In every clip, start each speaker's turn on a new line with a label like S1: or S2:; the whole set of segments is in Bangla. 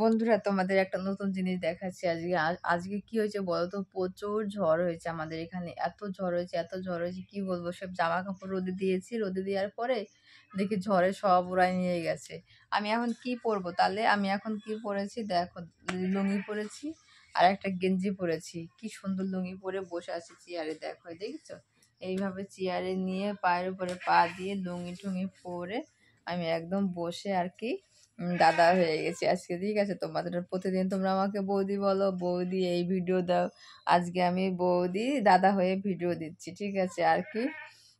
S1: বন্ধুরা তোমাদের একটা নতুন জিনিস দেখাচ্ছি আজকে আজকে কি হয়েছে বলো তো প্রচুর ঝড় হয়েছে আমাদের এখানে এত ঝড় হয়েছে এত ঝড় হয়েছে কি বলবো সব জামা কাপড় রোদে দিয়েছি রোদে দেওয়ার পরে দেখি ঝড়ে সব ওরাই নিয়ে গেছে আমি এখন কি পরবো তাহলে আমি এখন কি পরেছি দেখো লুঙ্গি পরেছি আর একটা গেঞ্জি পরেছি কি সুন্দর লুঙ্গি পরে বসে আছি চেয়ারে দেখো দেখেছো এইভাবে চেয়ারে নিয়ে পায়ের উপরে পা দিয়ে লুঙ্গি টুঙ্গি পরে আমি একদম বসে আর কি দাদা হয়ে গেছি আজকে ঠিক আছে তোমাদের প্রতিদিন তোমরা আমাকে বৌদি বলো বৌদি এই ভিডিও দাও আজকে আমি বৌদি দাদা হয়ে ভিডিও দিচ্ছি ঠিক আছে আর কি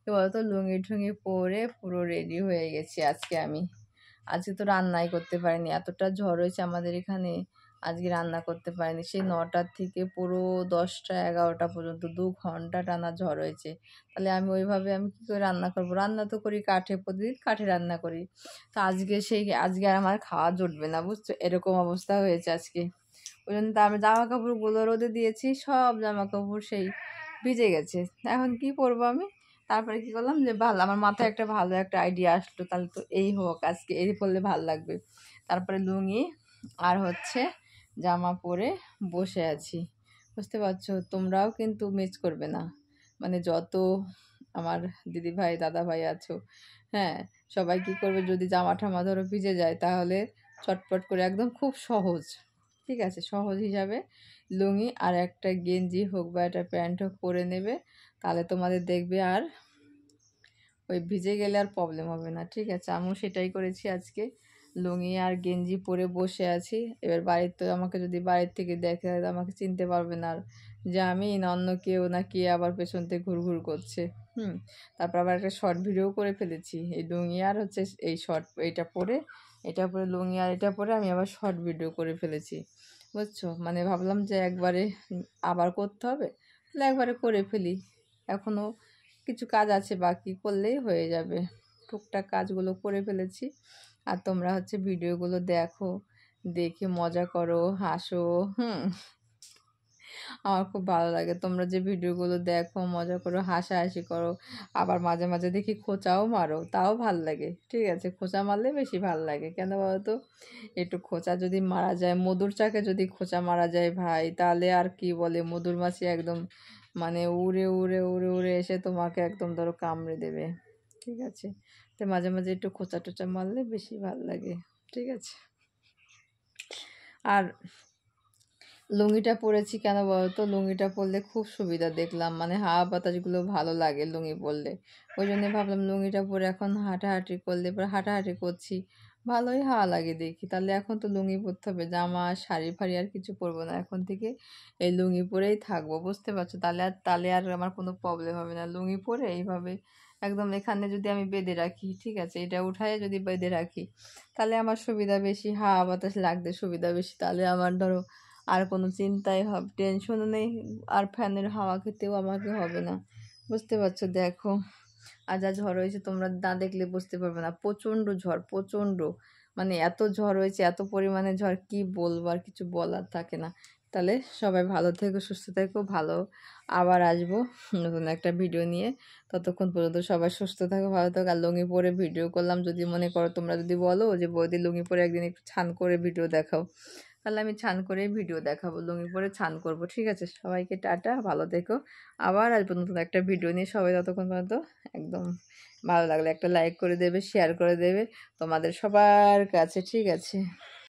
S1: কি বলতো লুঙ্গি ঠুঙ্গি পরে পুরো রেডি হয়ে গেছি আজকে আমি আজকে তো রান্নাই করতে পারিনি এতটা ঝড় হয়েছে আমাদের এখানে আজকে রান্না করতে পারিনি সেই নটার থেকে পুরো দশটা এগারোটা পর্যন্ত দু ঘন্টা টানা ঝড় হয়েছে তাহলে আমি ওইভাবে আমি কী করে রান্না করবো রান্না তো করি কাঠে প্রতিদিন কাঠে রান্না করি তো আজকে সেই আজকে আর আমার খাওয়া জুটবে না বুঝছো এরকম অবস্থা হয়েছে আজকে ওই জন্য আমি জামা রোদে দিয়েছি সব জামা কাপড় সেই ভিজে গেছে এখন কি করবো আমি তারপরে কি করলাম যে ভালো আমার মাথায় একটা ভালো একটা আইডিয়া আসলো তাহলে তো এই হোক আজকে এই পড়লে ভালো লাগবে তারপরে লুঙ্গি আর হচ্ছে জামা পরে বসে আছি বুঝতে পারছো তোমরাও কিন্তু মিস করবে না মানে যত আমার দিদিভাই দাদাভাই আছো হ্যাঁ সবাই কি করবে যদি জামা ঠামা ধরো ভিজে যায় তাহলে চটপট করে একদম খুব সহজ ঠিক আছে সহজ হিসাবে লুঙি আর একটা গেঞ্জি হোক বা একটা প্যান্ট হোক পরে নেবে তাহলে তোমাদের দেখবে আর ওই ভিজে গেলে আর প্রবলেম হবে না ঠিক আছে আমিও সেটাই করেছি আজকে লুঙি আর গেঞ্জি পরে বসে আছি এবার বাড়ির তো আমাকে যদি বাড়ির থেকে দেখে আমাকে চিনতে পারবে না আর যে আমি অন্য কেউ না কে আবার পেছন থেকে ঘুরঘুর করছে হুম তারপর আবার একটা শর্ট ভিডিও করে ফেলেছি এই লুঙি আর হচ্ছে এই শর্ট এটা পরে এটা পরে লুঙি আর এটা পরে আমি আবার শর্ট ভিডিও করে ফেলেছি বুঝছো মানে ভাবলাম যে একবারে আবার করতে হবে তাহলে একবারে করে ফেলি এখনও কিছু কাজ আছে বাকি করলেই হয়ে যাবে টুকটাক কাজগুলো করে ফেলেছি আর তোমরা হচ্ছে ভিডিওগুলো দেখো দেখে মজা করো হাসো হুম আমার খুব ভালো লাগে তোমরা যে ভিডিওগুলো দেখো মজা করো হাসাহাসি করো আবার মাঝে মাঝে দেখি খোঁচাও মারো তাও ভাল লাগে ঠিক আছে খোঁচা মারলে বেশি ভাল লাগে কেন বলো তো একটু খোঁচা যদি মারা যায় মধুর চাকে যদি খোঁচা মারা যায় ভাই তাহলে আর কি বলে মধুর মাছি একদম মানে উড়ে উড়ে উড়ে উড়ে এসে তোমাকে একদম ধরো কামড়ে দেবে ঠিক আছে তো মাঝে মাঝে একটু খোঁচা টোচা মারলে বেশি ভাল লাগে ঠিক আছে আর লুঙ্গিটা পরেছি কেন বলতো লুঙ্গিটা পরলে খুব সুবিধা দেখলাম মানে হাওয়া বাতাসগুলো ভালো লাগে লুঙ্গি পরলে ওই জন্য ভাবলাম লুঙ্গিটা পরে এখন হাঁটাহাঁটি করলে পরে হাঁটাহাঁটি করছি ভালোই হাওয়া লাগে দেখি তাহলে এখন তো লুঙ্গি পরতে হবে জামা শাড়ি ফাড়ি আর কিছু পরবো না এখন থেকে এই লুঙ্গি পরেই থাকবো বুঝতে পারছো তাহলে আর তাহলে আর আমার কোনো প্রবলেম হবে না লুঙ্গি পরে এইভাবে একদম এখানে যদি আমি বেঁধে রাখি ঠিক আছে এটা উঠায় যদি বেঁধে রাখি তাহলে আমার সুবিধা বেশি হাওয়া বাতাস লাগতে সুবিধা বেশি তাহলে আমার ধরো আর কোনো চিন্তাই হবে টেনশনও নেই আর ফ্যানের হাওয়া খেতেও আমাকে হবে না বুঝতে পারছো দেখো আর যা ঝড় হয়েছে তোমরা না দেখলে বুঝতে পারবে না প্রচণ্ড ঝড় প্রচণ্ড মানে এত ঝড় হয়েছে এত পরিমাণে ঝড় কি বলবো আর কিছু বলার থাকে না তাহলে সবাই ভালো থেকো সুস্থ থেকো ভালো আবার আসবো নতুন একটা ভিডিও নিয়ে ততক্ষণ পর্যন্ত সবাই সুস্থ থাকো ভালো থাকো আর লুঙ্গি পরে ভিডিও করলাম যদি মনে করো তোমরা যদি বলো যে বৌদি লুঙ্গি পরে একদিন একটু ছান করে ভিডিও দেখাও তাহলে আমি ছান করে ভিডিও দেখাবো লুঙ্গি পরে ছান করব ঠিক আছে সবাইকে টাটা ভালো দেখো আবার আজ নতুন একটা ভিডিও নিয়ে সবাই ততক্ষণ পর্যন্ত একদম ভালো লাগলে একটা লাইক করে দেবে শেয়ার করে দেবে তোমাদের সবার কাছে ঠিক আছে